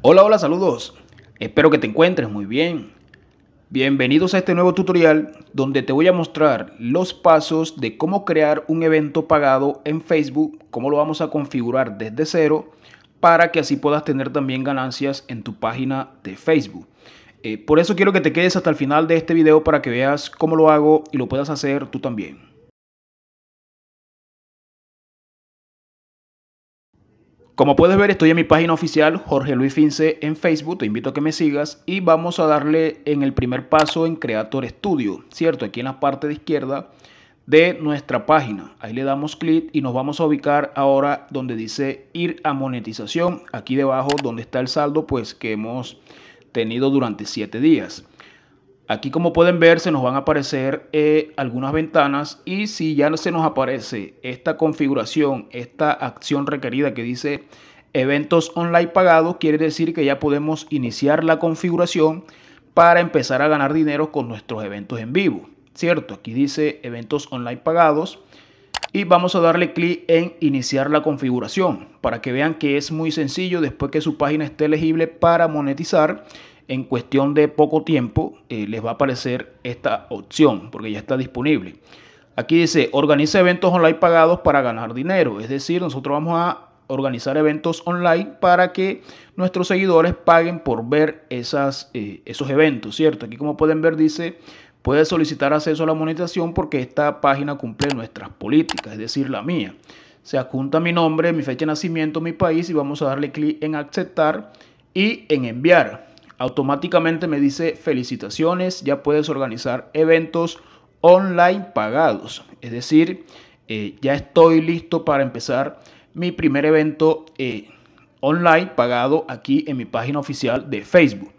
Hola, hola, saludos. Espero que te encuentres muy bien. Bienvenidos a este nuevo tutorial donde te voy a mostrar los pasos de cómo crear un evento pagado en Facebook, cómo lo vamos a configurar desde cero para que así puedas tener también ganancias en tu página de Facebook. Eh, por eso quiero que te quedes hasta el final de este video para que veas cómo lo hago y lo puedas hacer tú también. Como puedes ver, estoy en mi página oficial, Jorge Luis Fince, en Facebook. Te invito a que me sigas y vamos a darle en el primer paso en Creator Studio, ¿cierto? Aquí en la parte de izquierda de nuestra página. Ahí le damos clic y nos vamos a ubicar ahora donde dice ir a monetización. Aquí debajo donde está el saldo, pues que hemos tenido durante 7 días. Aquí como pueden ver se nos van a aparecer eh, algunas ventanas y si ya se nos aparece esta configuración, esta acción requerida que dice eventos online pagados, quiere decir que ya podemos iniciar la configuración para empezar a ganar dinero con nuestros eventos en vivo. Cierto, aquí dice eventos online pagados y vamos a darle clic en iniciar la configuración para que vean que es muy sencillo después que su página esté elegible para monetizar en cuestión de poco tiempo eh, les va a aparecer esta opción porque ya está disponible. Aquí dice, organiza eventos online pagados para ganar dinero. Es decir, nosotros vamos a organizar eventos online para que nuestros seguidores paguen por ver eh, esos eventos, ¿cierto? Aquí como pueden ver dice, puede solicitar acceso a la monetización porque esta página cumple nuestras políticas, es decir, la mía. Se adjunta mi nombre, mi fecha de nacimiento, mi país y vamos a darle clic en aceptar y en enviar automáticamente me dice felicitaciones, ya puedes organizar eventos online pagados. Es decir, eh, ya estoy listo para empezar mi primer evento eh, online pagado aquí en mi página oficial de Facebook.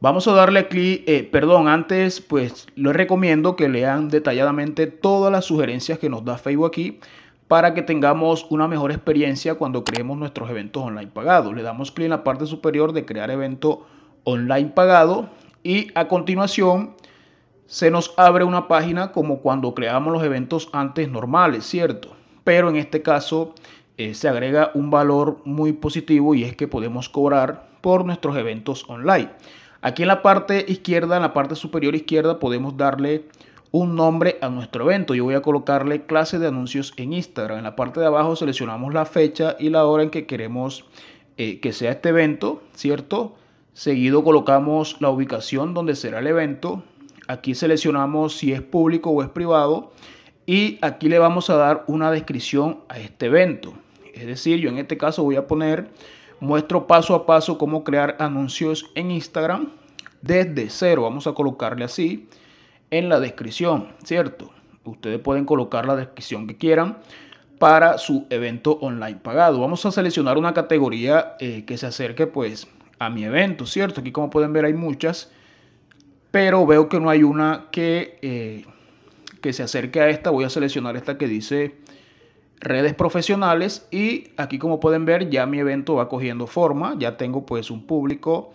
Vamos a darle clic, eh, perdón, antes pues les recomiendo que lean detalladamente todas las sugerencias que nos da Facebook aquí para que tengamos una mejor experiencia cuando creemos nuestros eventos online pagados. Le damos clic en la parte superior de crear evento online pagado y a continuación se nos abre una página como cuando creamos los eventos antes normales, ¿cierto? Pero en este caso eh, se agrega un valor muy positivo y es que podemos cobrar por nuestros eventos online. Aquí en la parte izquierda, en la parte superior izquierda, podemos darle un nombre a nuestro evento. Yo voy a colocarle clase de anuncios en Instagram. En la parte de abajo seleccionamos la fecha y la hora en que queremos eh, que sea este evento, ¿cierto? Seguido colocamos la ubicación donde será el evento. Aquí seleccionamos si es público o es privado. Y aquí le vamos a dar una descripción a este evento. Es decir, yo en este caso voy a poner, muestro paso a paso cómo crear anuncios en Instagram desde cero. Vamos a colocarle así en la descripción, ¿cierto? Ustedes pueden colocar la descripción que quieran para su evento online pagado. Vamos a seleccionar una categoría eh, que se acerque pues a mi evento, ¿cierto? Aquí como pueden ver hay muchas, pero veo que no hay una que, eh, que se acerque a esta. Voy a seleccionar esta que dice redes profesionales y aquí como pueden ver ya mi evento va cogiendo forma, ya tengo pues un público,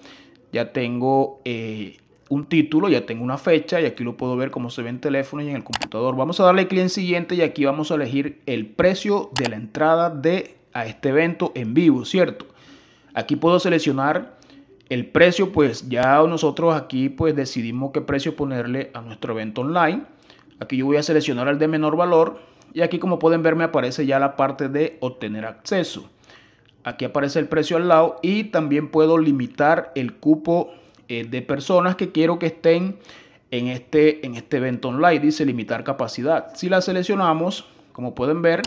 ya tengo eh, un título, ya tengo una fecha y aquí lo puedo ver como se ve en teléfono y en el computador. Vamos a darle clic en siguiente y aquí vamos a elegir el precio de la entrada de a este evento en vivo, ¿cierto? Aquí puedo seleccionar el precio, pues ya nosotros aquí pues decidimos qué precio ponerle a nuestro evento online. Aquí yo voy a seleccionar el de menor valor y aquí como pueden ver me aparece ya la parte de obtener acceso. Aquí aparece el precio al lado y también puedo limitar el cupo eh, de personas que quiero que estén en este, en este evento online. Dice limitar capacidad. Si la seleccionamos, como pueden ver,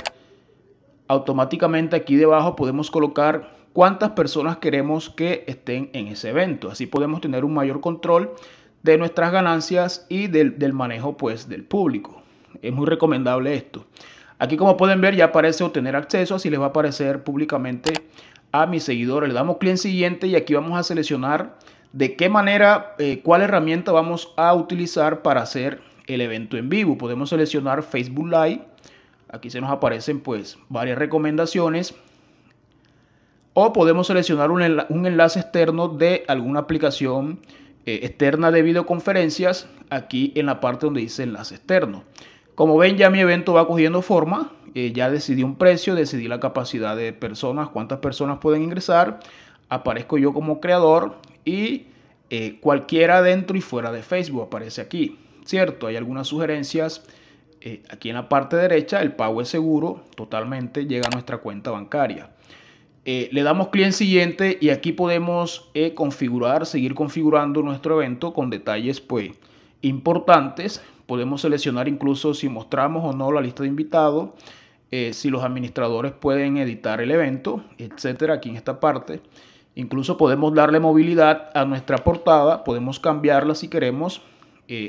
automáticamente aquí debajo podemos colocar cuántas personas queremos que estén en ese evento. Así podemos tener un mayor control de nuestras ganancias y del, manejo pues, del público. Es muy recomendable esto. Aquí como pueden ver ya aparece obtener acceso, así les va a aparecer públicamente a mis seguidores. Le damos clic en siguiente y aquí vamos a seleccionar de qué manera, eh, cuál herramienta vamos a utilizar para hacer el evento en vivo. Podemos seleccionar Facebook Live. Aquí se nos aparecen pues varias recomendaciones o podemos seleccionar un, enlace externo de alguna aplicación eh, externa de videoconferencias aquí en la parte donde dice enlace externo. Como ven ya mi evento va cogiendo forma, eh, ya decidí un precio, decidí la capacidad de personas, cuántas personas pueden ingresar, aparezco yo como creador y eh, cualquiera dentro y fuera de Facebook aparece aquí, ¿cierto? Hay algunas sugerencias aquí en la parte derecha, el pago es seguro, totalmente llega a nuestra cuenta bancaria. Eh, le damos clic en siguiente y aquí podemos eh, configurar, seguir configurando nuestro evento con detalles pues importantes. Podemos seleccionar incluso si mostramos o no la lista de invitados, eh, si los administradores pueden editar el evento, etcétera, aquí en esta parte. Incluso podemos darle movilidad a nuestra portada, podemos cambiarla si queremos,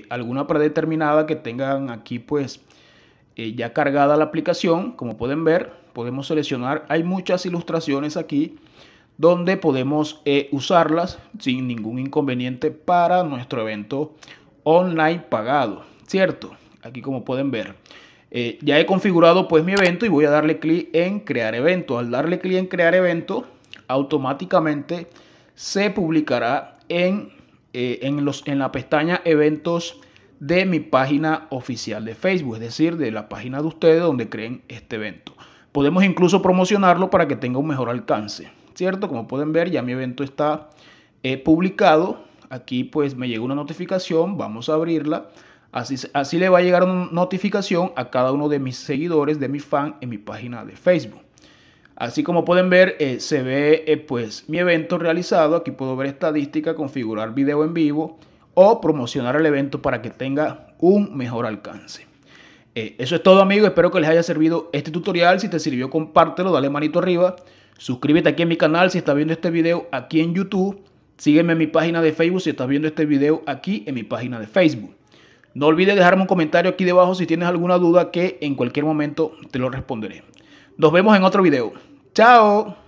alguna predeterminada que tengan aquí pues ya cargada la aplicación, como pueden ver podemos seleccionar. Hay muchas ilustraciones aquí donde podemos eh, usarlas sin ningún inconveniente para nuestro evento online pagado, ¿cierto? Aquí como pueden ver. Eh, ya he configurado pues mi evento y voy a darle clic en crear evento. Al darle clic en crear evento, automáticamente se publicará en, eh, los, en la pestaña eventos de mi página oficial de Facebook, es decir, de la página de ustedes donde creen este evento. Podemos incluso promocionarlo para que tenga un mejor alcance, ¿cierto? Como pueden ver, ya mi evento está eh, publicado. Aquí pues me llega una notificación, vamos a abrirla. Así, así le va a llegar una notificación a cada uno de mis seguidores, de mi fan, en mi página de Facebook. Así como pueden ver, eh, se ve eh, pues mi evento realizado. Aquí puedo ver estadística, configurar video en vivo o promocionar el evento para que tenga un mejor alcance. Eh, eso es todo amigos, espero que les haya servido este tutorial. Si te sirvió, compártelo, dale manito arriba. Suscríbete aquí en mi canal si estás viendo este video aquí en YouTube. Sígueme en mi página de Facebook si estás viendo este video aquí en mi página de Facebook. No olvides dejarme un comentario aquí debajo si tienes alguna duda que en cualquier momento te lo responderé. Nos vemos en otro video. ¡Chao!